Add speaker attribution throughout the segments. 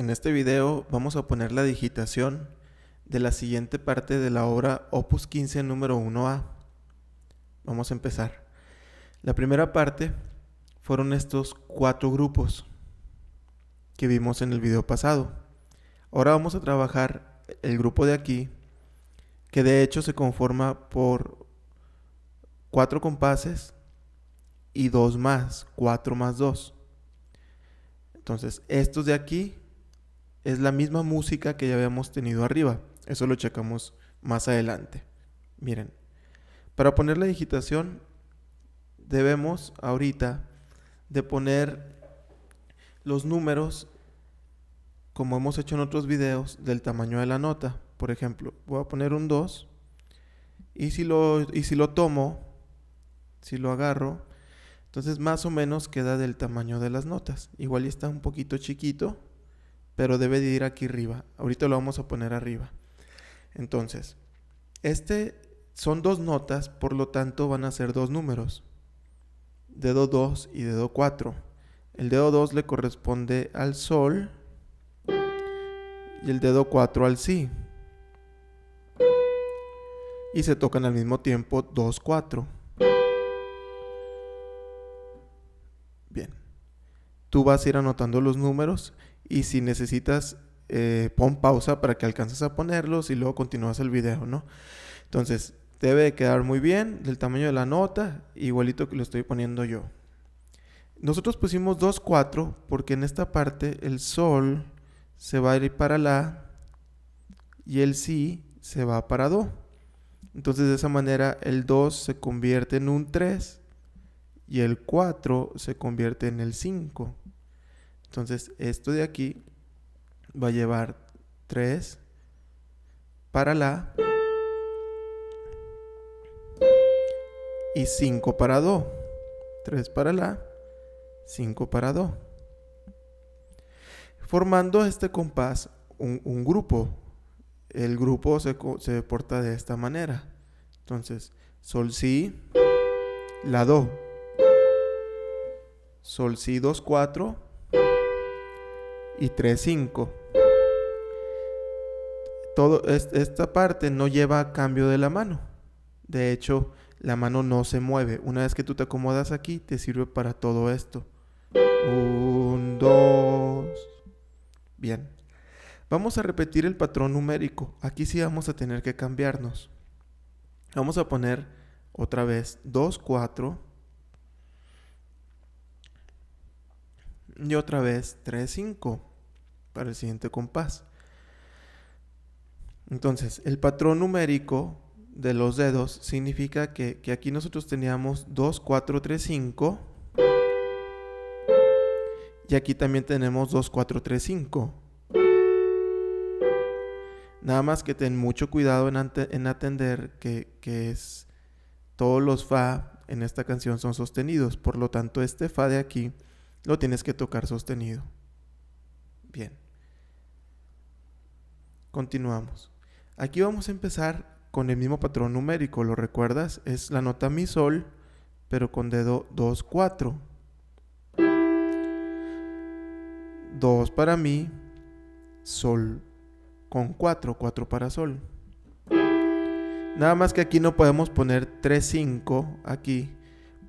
Speaker 1: En este video vamos a poner la digitación de la siguiente parte de la obra Opus 15 número 1A. Vamos a empezar. La primera parte fueron estos cuatro grupos que vimos en el video pasado. Ahora vamos a trabajar el grupo de aquí, que de hecho se conforma por cuatro compases y dos más, cuatro más dos. Entonces, estos de aquí es la misma música que ya habíamos tenido arriba. Eso lo checamos más adelante. Miren, para poner la digitación debemos ahorita de poner los números como hemos hecho en otros videos del tamaño de la nota. Por ejemplo, voy a poner un 2 y si lo, y si lo tomo, si lo agarro, entonces más o menos queda del tamaño de las notas. Igual está un poquito chiquito, pero debe de ir aquí arriba. Ahorita lo vamos a poner arriba. Entonces, este son dos notas, por lo tanto van a ser dos números. Dedo 2 y dedo 4. El dedo 2 le corresponde al sol y el dedo 4 al si. Y se tocan al mismo tiempo 2, 4. Bien. Tú vas a ir anotando los números y si necesitas, eh, pon pausa para que alcances a ponerlos y luego continúas el video, ¿no? Entonces, debe quedar muy bien del tamaño de la nota, igualito que lo estoy poniendo yo. Nosotros pusimos 2-4 porque en esta parte el sol se va a ir para la y el si se va para do. Entonces de esa manera el 2 se convierte en un 3 y el 4 se convierte en el 5. Entonces, esto de aquí va a llevar 3 para la y 5 para do. 3 para la, 5 para do. Formando este compás un, grupo. El grupo se, se porta de esta manera. Entonces, sol si, la do. Sol si dos cuatro y 3.5. Todo, esta parte no lleva cambio de la mano. De hecho, la mano no se mueve. Una vez que tú te acomodas aquí, te sirve para todo esto. Un, dos. Bien. Vamos a repetir el patrón numérico. Aquí sí vamos a tener que cambiarnos. Vamos a poner otra vez 2, 4. Y otra vez 3, 5 para el siguiente compás. Entonces, el patrón numérico de los dedos significa que, aquí nosotros teníamos 2, 4, 3, 5. Y aquí también tenemos 2, 4, 3, 5. Nada más que ten mucho cuidado en, atender que, que, es todos los fa en esta canción son sostenidos. Por lo tanto, este fa de aquí lo tienes que tocar sostenido. Bien. Continuamos. Aquí vamos a empezar con el mismo patrón numérico, ¿lo recuerdas? Es la nota mi sol, pero con dedo 2, 4. 2 para mi, sol con 4, 4 para sol. Nada más que aquí no podemos poner 3, 5 aquí,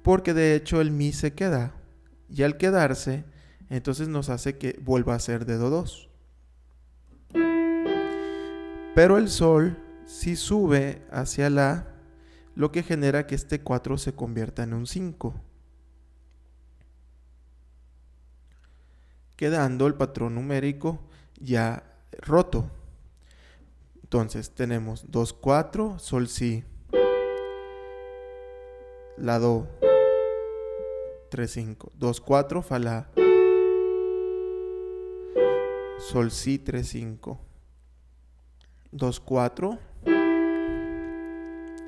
Speaker 1: porque de hecho el mi se queda. Y al quedarse, entonces nos hace que vuelva a ser dedo 2. Pero el sol si sube hacia la, lo que genera que este 4 se convierta en un 5. Quedando el patrón numérico ya roto. Entonces tenemos 2, 4, sol si, la do, 3, 5, 2, 4, fa la. Sol, Si, 3-5. 2-4.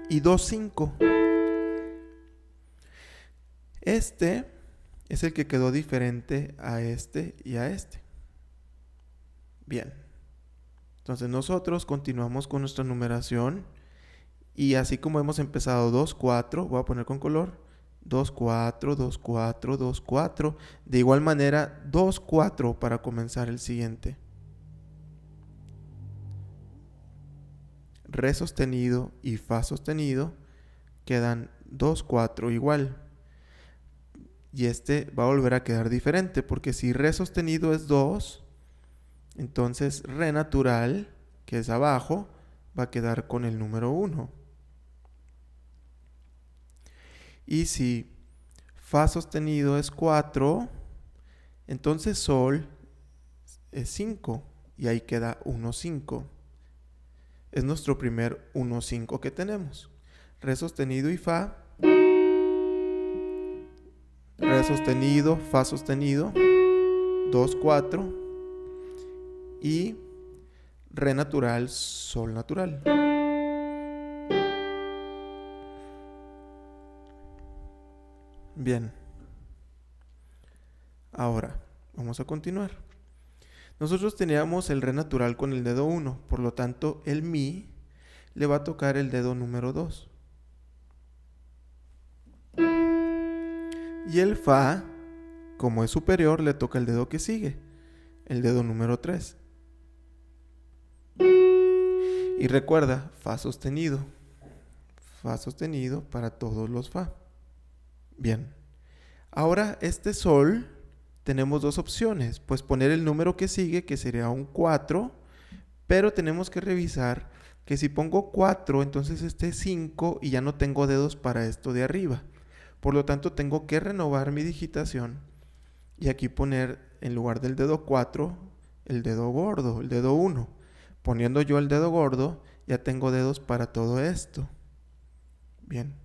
Speaker 1: Y 2-5. Este es el que quedó diferente a este y a este. Bien. Entonces nosotros continuamos con nuestra numeración. Y así como hemos empezado 2, 4, voy a poner con color. 2-4, 2-4, 2-4. De igual manera, 2-4 para comenzar el siguiente. Re sostenido y Fa sostenido quedan 2-4 igual. Y este va a volver a quedar diferente, porque si Re sostenido es 2, entonces Re natural, que es abajo, va a quedar con el número 1. Y si Fa sostenido es 4, entonces Sol es 5 y ahí queda 1 5 Es nuestro primer 1 5 que tenemos. Re sostenido y Fa. Re sostenido, Fa sostenido. 2, 4. Y Re natural, Sol natural. Bien. Ahora, vamos a continuar. Nosotros teníamos el re natural con el dedo 1, por lo tanto el mi le va a tocar el dedo número 2. Y el fa, como es superior, le toca el dedo que sigue, el dedo número 3. Y recuerda, fa sostenido. Fa sostenido para todos los fa. Bien. Ahora este sol tenemos dos opciones. Pues poner el número que sigue, que sería un 4, pero tenemos que revisar que si pongo 4, entonces este es 5 y ya no tengo dedos para esto de arriba. Por lo tanto, tengo que renovar mi digitación y aquí poner en lugar del dedo 4 el dedo gordo, el dedo 1. Poniendo yo el dedo gordo, ya tengo dedos para todo esto. Bien,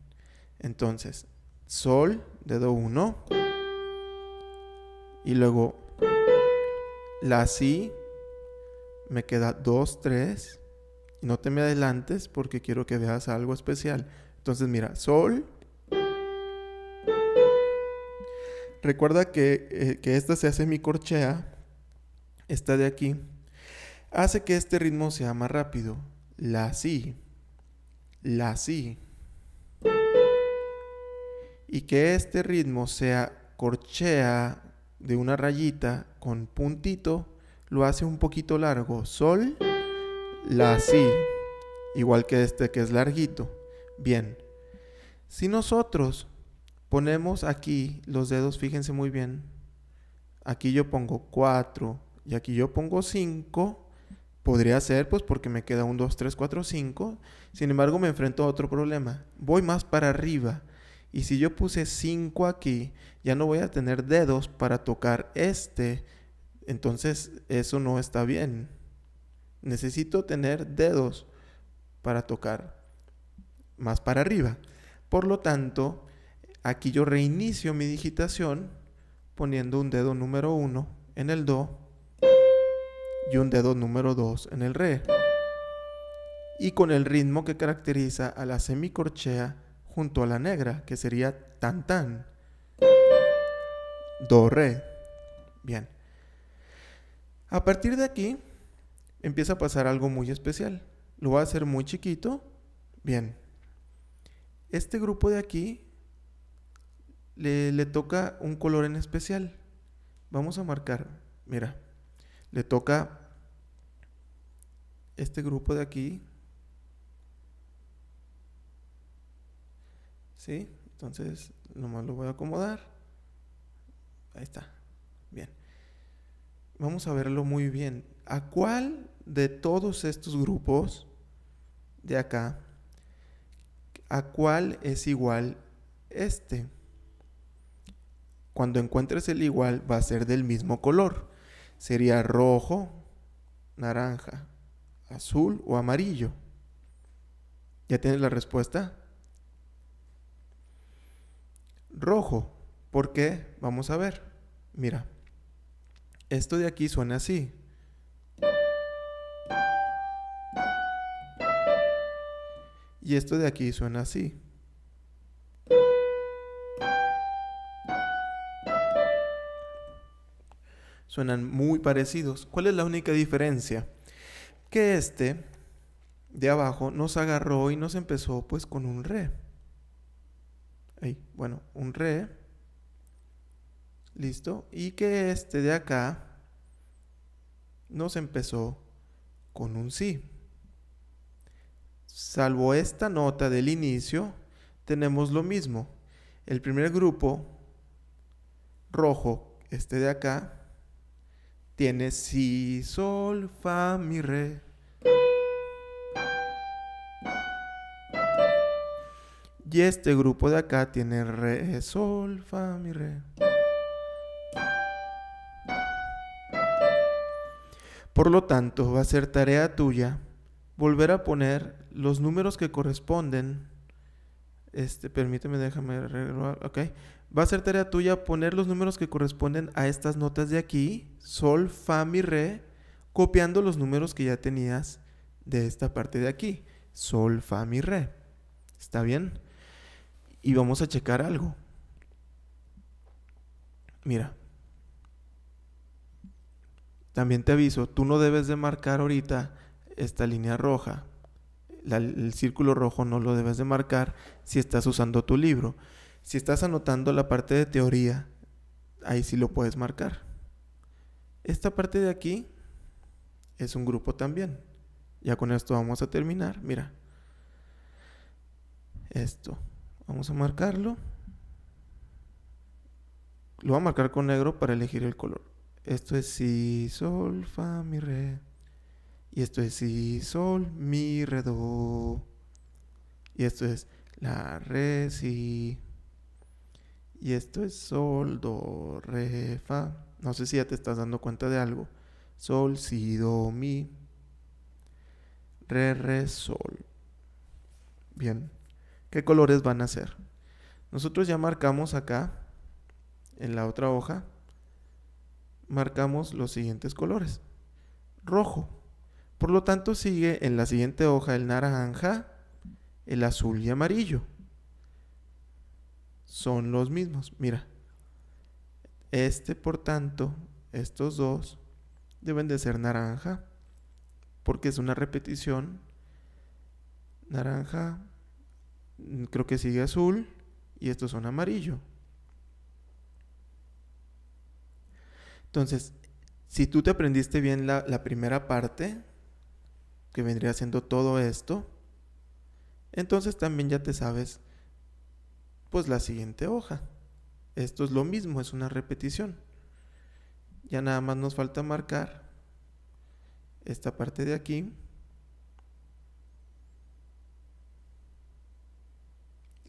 Speaker 1: entonces sol, dedo 1. Y luego la si, me queda 2, 3. no te me adelantes porque quiero que veas algo especial. Entonces mira, sol. Recuerda que, eh, que esta se hace mi corchea. Esta de aquí. Hace que este ritmo sea más rápido. La si. La si y que este ritmo sea corchea de una rayita con puntito, lo hace un poquito largo. Sol, la, si, igual que este que es larguito. Bien. Si nosotros ponemos aquí los dedos, fíjense muy bien, aquí yo pongo 4 y aquí yo pongo 5, podría ser pues porque me queda un 2, 3, 4, 5, sin embargo me enfrento a otro problema, voy más para arriba, y si yo puse 5 aquí, ya no voy a tener dedos para tocar este. Entonces eso no está bien. Necesito tener dedos para tocar más para arriba. Por lo tanto, aquí yo reinicio mi digitación poniendo un dedo número 1 en el Do y un dedo número 2 en el Re. Y con el ritmo que caracteriza a la semicorchea junto a la negra, que sería tan tan. Do re. Bien. A partir de aquí empieza a pasar algo muy especial. Lo voy a hacer muy chiquito. Bien. Este grupo de aquí le, toca un color en especial. Vamos a marcar. Mira. Le toca este grupo de aquí ¿Sí? Entonces, nomás lo voy a acomodar. Ahí está. Bien. Vamos a verlo muy bien. ¿A cuál de todos estos grupos de acá, a cuál es igual este? Cuando encuentres el igual va a ser del mismo color. Sería rojo, naranja, azul o amarillo. ¿Ya tienes la respuesta? rojo. ¿Por qué? Vamos a ver. Mira, esto de aquí suena así. Y esto de aquí suena así. Suenan muy parecidos. ¿Cuál es la única diferencia? Que este de abajo nos agarró y nos empezó pues con un re bueno, un re. Listo. Y que este de acá nos empezó con un si. Salvo esta nota del inicio, tenemos lo mismo. El primer grupo rojo, este de acá, tiene si, sol, fa, mi, re. Y este grupo de acá tiene re, sol, fa, mi, re. Por lo tanto, va a ser tarea tuya volver a poner los números que corresponden. Este, permíteme, déjame arreglar, ok. Va a ser tarea tuya poner los números que corresponden a estas notas de aquí, sol, fa, mi, re, copiando los números que ya tenías de esta parte de aquí, sol, fa, mi, re. ¿Está bien? y vamos a checar algo. Mira, también te aviso, tú no debes de marcar ahorita esta línea roja. el círculo rojo no lo debes de marcar si estás usando tu libro. Si estás anotando la parte de teoría, ahí sí lo puedes marcar. Esta parte de aquí es un grupo también. Ya con esto vamos a terminar. Mira. Esto. Vamos a marcarlo. Lo voy a marcar con negro para elegir el color. Esto es si, sol, fa, mi, re. Y esto es si, sol, mi, re, do. Y esto es la, re, si. Y esto es sol, do, re, fa. No sé si ya te estás dando cuenta de algo. Sol, si, do, mi. Re, re, sol. Bien qué colores van a ser. Nosotros ya marcamos acá, en la otra hoja, marcamos los siguientes colores. Rojo. Por lo tanto, sigue en la siguiente hoja el naranja, el azul y amarillo. Son los mismos. Mira. Este, por tanto, estos dos deben de ser naranja porque es una repetición. Naranja, Mm, creo que sigue azul y estos son amarillo. Entonces, si tú te aprendiste bien la, primera parte, que vendría siendo todo esto, entonces también ya te sabes pues la siguiente hoja. Esto es lo mismo, es una repetición. Ya nada más nos falta marcar esta parte de aquí.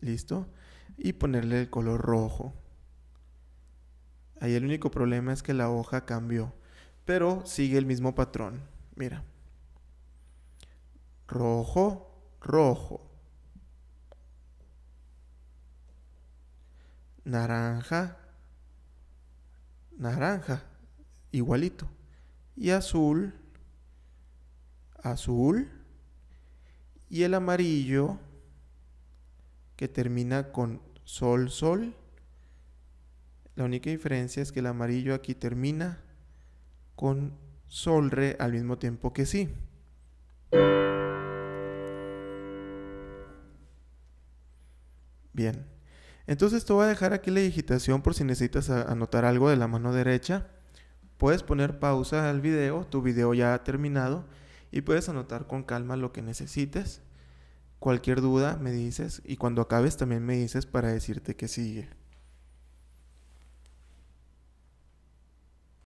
Speaker 1: Listo. Y ponerle el color rojo. Ahí el único problema es que la hoja cambió. Pero sigue el mismo patrón. Mira. Rojo, rojo. Naranja, naranja. Igualito. Y azul, azul. Y el amarillo que termina con sol, sol. La única diferencia es que el amarillo aquí termina con sol, re al mismo tiempo que sí. Bien. Entonces te voy a dejar aquí la digitación por si necesitas anotar algo de la mano derecha. Puedes poner pausa al video, tu video ya ha terminado, y puedes anotar con calma lo que necesites. Cualquier duda me dices y cuando acabes también me dices para decirte que sigue.